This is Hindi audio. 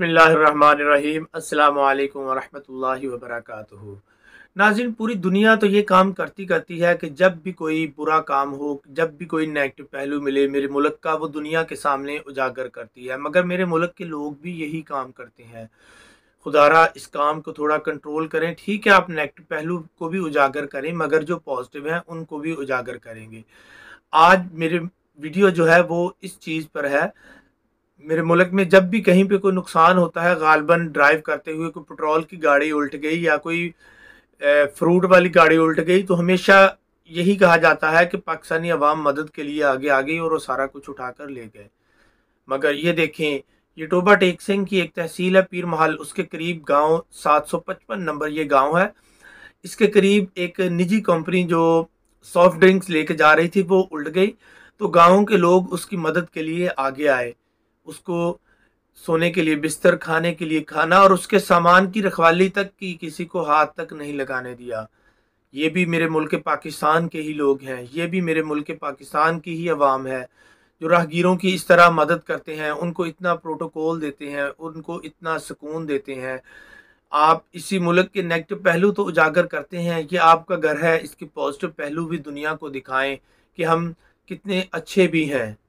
बसमीम् अल्लाम वरहमल वबरक नाजिन पूरी दुनिया तो ये काम करती करती है कि जब भी कोई बुरा काम हो जब भी कोई नेगेटिव पहलू मिले मेरे मुल्क का वो दुनिया के सामने उजागर करती है मगर मेरे मुल्क के लोग भी यही काम करते हैं खुदारा इस काम को थोड़ा कंट्रोल करें ठीक है आप नेगेटिव पहलू को भी उजागर करें मगर जो पॉजिटिव हैं उनको भी उजागर करेंगे आज मेरे वीडियो जो है वो इस चीज़ पर है मेरे मुल्क में जब भी कहीं पे कोई नुकसान होता है गालबन ड्राइव करते हुए कोई पेट्रोल की गाड़ी उल्ट गई या कोई फ्रूट वाली गाड़ी उल्ट गई तो हमेशा यही कहा जाता है कि पाकिस्तानी अवाम मदद के लिए आगे आ गई और वो सारा कुछ उठा कर ले गए मगर ये देखें ये टोबा टेक सिंह की एक तहसील है पीर महल उसके करीब गांव 755 नंबर ये गांव है इसके करीब एक निजी कंपनी जो सॉफ्ट ड्रिंक्स लेके जा रही थी वो उल्ट गई तो गाँव के लोग उसकी मदद के लिए आगे आए उसको सोने के लिए बिस्तर खाने के लिए खाना और उसके सामान की रखवाली तक की किसी को हाथ तक नहीं लगाने दिया ये भी मेरे मुल्क पाकिस्तान के ही लोग हैं ये भी मेरे मुल्क पाकिस्तान की ही आवाम है जो राहगीरों की इस तरह मदद करते हैं उनको इतना प्रोटोकॉल देते हैं उनको इतना सुकून देते हैं आप इसी मुल्क के नेगेटिव पहलू तो उजागर करते हैं कि आपका घर है इसके पॉजिटिव पहलू भी दुनिया को दिखाएं कि हम कितने अच्छे भी हैं